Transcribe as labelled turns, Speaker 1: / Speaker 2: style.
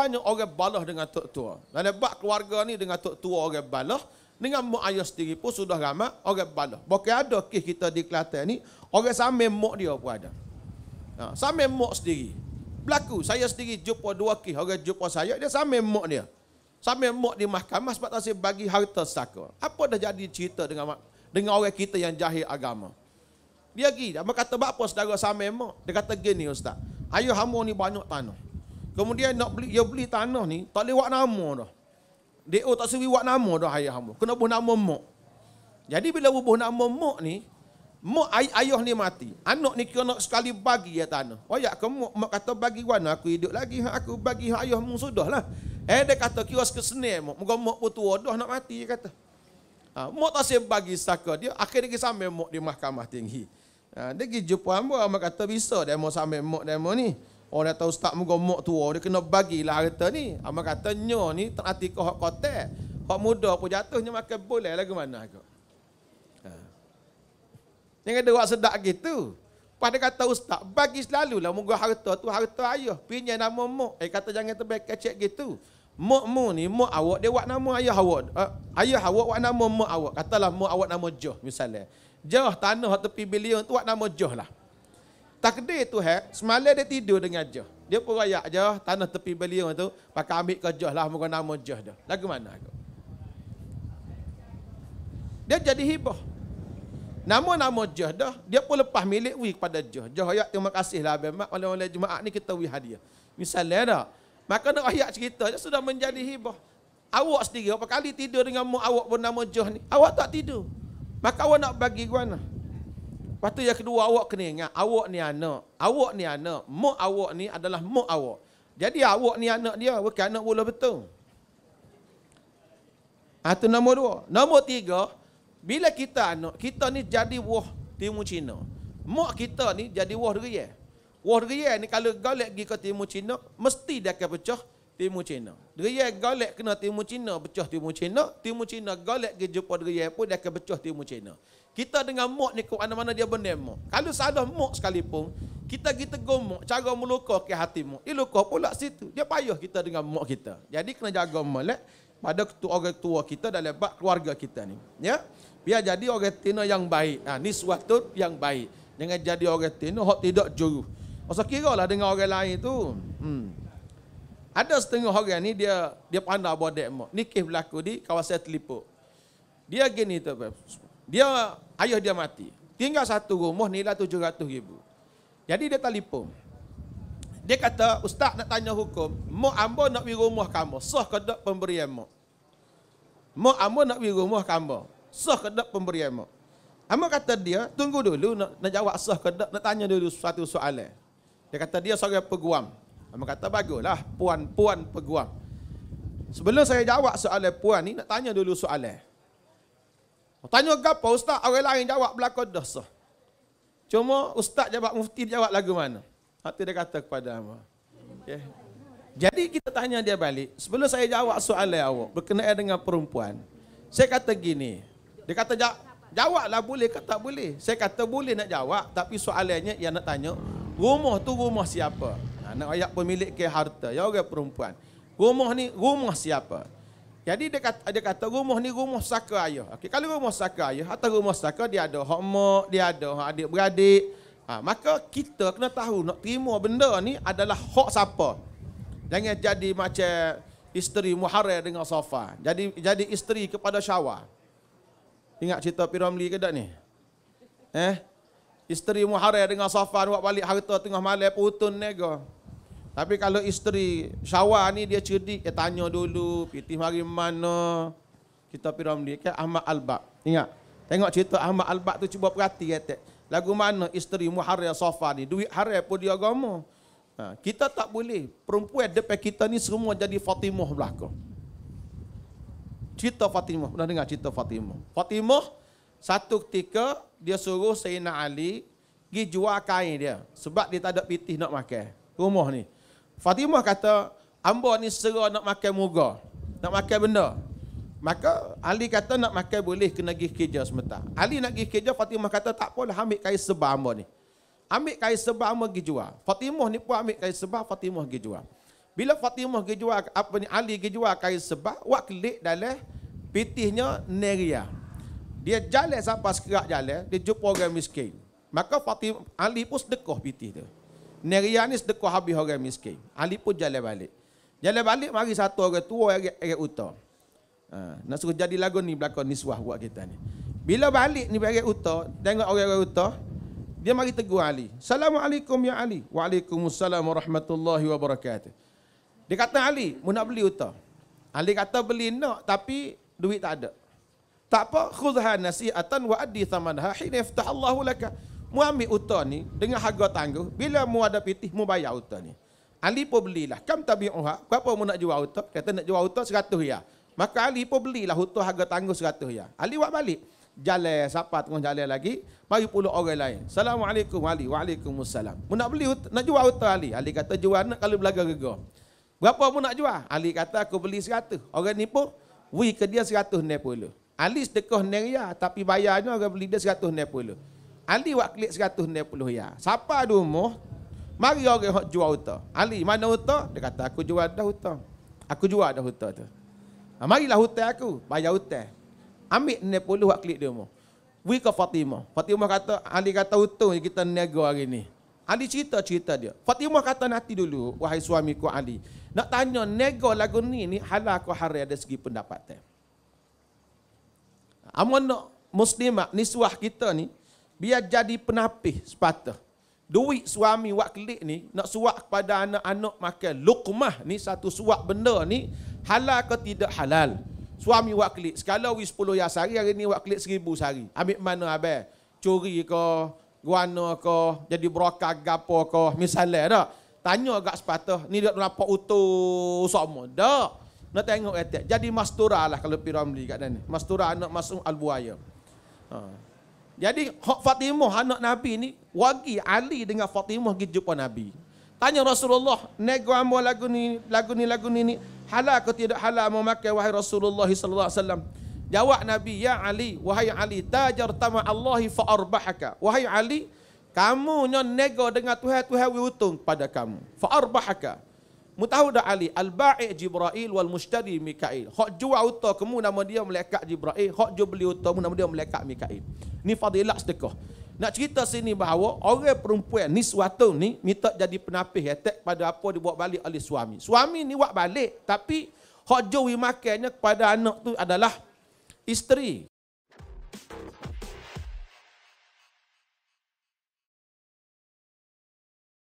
Speaker 1: banyak orang balah dengan tok tua. Dan lebat keluarga ni dengan tok tua orang balah, dengan mak ayah sendiri pun sudah ramai orang balah. Bukan ada kes kita di Kelantan ni, orang sama mak dia pun ada. Ha, sama mak sendiri. Berlaku, saya sendiri jumpa dua kes, orang jumpa saya, dia sama mak dia. Sama mak di mahkamah sebab tak bagi harta saka. Apa dah jadi cerita dengan dengan orang kita yang jahil agama? Dia pergi, dia kata, apa saudara sama mak? Dia kata gini ustaz, ayah hamba ni banyak tanah. Kemudian nak beli, dia beli tanah ni, tak lewat nama dah. DO tak sebi buat nama dah ayah hamba. Kena buat nama mak. Jadi bila buat nama mak ni, mak ay ayah ni mati. Anak ni kena sekali bagi ya tanah. Oh ya, ke mak, mak kata bagi mana aku hidup lagi. Ha, aku bagi ha, ayah mu sudah lah. Eh dia kata kira sekesenai mak. Moga mak pun tua dah nak mati dia kata. Ha, mak tak sebi bagi saka dia. Akhirnya dia sampai mak di mahkamah tinggi. Ha, dia pergi jumpa hamba. Mak kata bisa dia mau sampai mak dia mau ni. Orang nak tahu ustaz muka mak tua Dia kena bagilah harta ni Amak kata nyoh ni tak hati kau hak kotak Hak muda pun jatuhnya maka boleh lah mana aku ha. Yang ha. kata buat sedap gitu Pada kata ustaz bagi selalu lah muka harta tu harta ayah Pinjai nama mak Eh kata jangan terbaik kecek gitu Mak mu ni mak awak dia buat nama ayah awak uh, Ayah awak buat nama mak awak Katalah mak awak nama Joh misalnya Joh tanah tepi bilion tu buat nama Joh lah Takdir tu hak, semalam dia tidur dengan Jah. Dia pun rayak Jah, tanah tepi beliau tu, pakai ambil ke Jah lah, muka nama Jah dah. Lagi mana aku? Dia jadi hibah. Nama-nama Jah dah, dia pun lepas milik wi pada Jah. Jah rayak, terima kasih lah abang mak, oleh-oleh Jumaat ni kita wi hadiah. Misalnya dah, maka nak rayak cerita, dia sudah menjadi hibah. Awak sendiri, berapa kali tidur dengan mu, awak pun nama Jah ni? Awak tak tidur. Maka awak nak bagi guana? mana? Lepas tu yang kedua awak kena ingat awak ni anak. Awak ni anak. Mak awak ni adalah mak awak. Jadi awak ni anak dia bukan anak bola betul. Itu ah, nombor dua. Nombor tiga, bila kita anak, kita ni jadi wah timur Cina. Mak kita ni jadi wah deria. Wah deria ni kalau galak pergi ke timur Cina, mesti dia akan pecah. Timur Cina. Deria galak kena Timur Cina, pecah Timur Cina. Timur Cina galak ke jumpa deria pun, dia akan pecah Timur Cina. Kita dengan mok ni, ke mana mana dia benda mok. Kalau salah mok sekalipun, kita kita gomok cara meluka ke hati mok. Dia luka pula situ. Dia payah kita dengan mok kita. Jadi kena jaga molek pada ketua orang tua kita dan lebat keluarga kita ni. Ya. Biar jadi orang tina yang baik. Ha, ni suatu yang baik. Jangan jadi orang tina, hok tidak juru. Masa kira lah dengan orang lain tu. Hmm. Ada setengah orang ni dia dia pandang buat demo. Nikah berlaku di kawasan Telipok. Dia gini tu. Dia ayah dia mati. Tinggal satu rumah nilai 700 ribu. Jadi dia telefon. Dia kata, "Ustaz nak tanya hukum, mau ambo nak pergi rumah kamu, sah kedok pemberian mak?" Mau ambo nak pergi rumah kamu, sah kedok pemberian mak? ambo kata dia, "Tunggu dulu nak, nak jawab sah kedok nak tanya dulu satu soalan." Dia kata dia seorang peguam. Abang kata baguslah puan-puan peguam. Sebelum saya jawab soalan puan ni nak tanya dulu soalan. Tanya gapo ustaz orang lain jawab belaka dosa. Cuma ustaz jawab mufti jawab lagu mana? Hati dia kata kepada ama. Okay. Ya. Jadi kita tanya dia balik. Sebelum saya jawab soalan awak berkenaan dengan perempuan. Saya kata gini. Dia kata jawab jawablah boleh kata tak boleh? Saya kata boleh nak jawab tapi soalannya yang nak tanya rumah tu rumah siapa? Ha, anak ayah pemilik ke harta. Ya orang perempuan. Rumah ni rumah siapa? Jadi dia kata, dia kata rumah ni rumah saka ayah. Okey, kalau rumah saka ayah, atau rumah saka dia ada hak mak, dia ada hak adik-beradik. Ha, maka kita kena tahu nak terima benda ni adalah hak siapa. Jangan jadi macam isteri Muharrem dengan sofa. Jadi jadi isteri kepada Syawal. Ingat cerita Piramli ke tak ni? Eh? Isteri Muharrem dengan sofa, buat balik harta tengah malam putun nego. Tapi kalau isteri Syawal ni dia cerdik, dia tanya dulu, piti mari mana? Kita pergi ramli ke Ahmad Albab. Ingat. Tengok cerita Ahmad Albab tu cuba perhati ya Lagu mana isteri Muharrir Safa ni? Duit haram pun dia agama. Ha, kita tak boleh. Perempuan depan kita ni semua jadi Fatimah belaka. Cerita Fatimah. Pernah dengar cerita Fatimah? Fatimah satu ketika dia suruh Sayyidina Ali pergi jual kain dia. Sebab dia tak ada pitih nak makan. Rumah ni. Fatimah kata, "Amba ni serah nak makan muga. Nak makan benda." Maka Ali kata nak makan boleh kena pergi kerja sebentar. Ali nak pergi kerja Fatimah kata tak apalah ambil kain sebah amba ni. Ambil kain sebah amba pergi jual. Fatimah ni pun ambil kain sebah Fatimah pergi jual. Bila Fatimah pergi jual apa ni Ali pergi jual kain sebah. wak kelik dalam pitihnya Neria. Dia jalan sampai sekerak jalan, dia jumpa orang miskin. Maka Fatimah Ali pun sedekah pitih dia. Neria ni sedekah habis orang miskin. Ali pun jalan balik. Jalan balik mari satu orang tua yang agak uta. Ha, nak suruh jadi lagu ni belakang niswah buat kita ni. Bila balik ni bagi uta, tengok orang-orang uta, dia mari tegur Ali. Assalamualaikum ya Ali. Waalaikumsalam warahmatullahi wabarakatuh. Dia kata Ali, mau nak beli uta. Ali kata beli nak tapi duit tak ada. Tak apa, khudhha nasi'atan wa adi thamanha hina yaftah Allahu lakah mu ambil hutan ni dengan harga tangguh bila mu ada pitih mu bayar hutan ni ali pun belilah kam tabi'uha berapa mu nak jual hutan kata nak jual hutan 100 ya maka ali pun belilah hutan harga tangguh 100 ya ali buat balik jalan siapa tengah jalan lagi mari puluh orang lain assalamualaikum ali waalaikumsalam mu nak beli hutan, nak jual hutan ali ali kata jual nak kalau belaga gegar berapa mu nak jual ali kata aku beli 100 orang ni pun wi ke dia 160 ali sedekah neria tapi bayarnya orang beli dia 160 Ali buat klik 120 ya. Siapa ada umur, mari orang hok jual uta. Ali, mana uta? Dia kata, aku jual dah uta. Aku jual dah uta tu. Ha, marilah hutang aku, bayar hutang. Ambil 60 buat klik dia umur. Wui ke Fatimah. Fatimah kata, Ali kata utung kita nego hari ni. Ali cerita-cerita dia. Fatimah kata nanti dulu, wahai suamiku Ali. Nak tanya, nego lagu ni, ni halal aku hari ada segi pendapatan. Amun nak muslimah, niswah kita ni, biar jadi penapih sepatah. Duit suami wak kelik ni, nak suak kepada anak-anak makan lukmah ni, satu suak benda ni, halal ke tidak halal. Suami wak kelik, sekalau wis 10 ya sari hari ni wak kelik 1000 sehari. Ambil mana abang? Curi ke, guano ke, jadi berokak gapo ke, misalnya tak? Tanya agak sepatah, ni dia nampak utuh sama. Tak. Nak tengok etik. Jadi mastura lah kalau piramli kat sana. Mastura anak masuk al-buaya. Ha. Jadi Hak Fatimah anak Nabi ni wagi Ali dengan Fatimah pergi jumpa Nabi. Tanya Rasulullah, nego ambo lagu ni, lagu ni lagu ni halal ke tidak halal memakai wahai Rasulullah sallallahu alaihi wasallam. Jawab Nabi, "Ya Ali, wahai Ali, tajar tama Allahi fa Wahai Ali, kamu nyon nego dengan Tuhan Tuhan wi pada kamu. Fa arbahaka. Mutahu dah Ali, al-ba'i' Jibril wal mushtari Mikail. Hak jual utuh kamu nama dia melekat Jibrail. hak jual beli utuh kamu nama dia melekat Mikail. Ni fadilah sedekah. Nak cerita sini bahawa orang perempuan ni suatu ni minta jadi penapih attack pada apa dibuat balik oleh suami. Suami ni buat balik tapi hak jauh makannya kepada anak tu adalah isteri.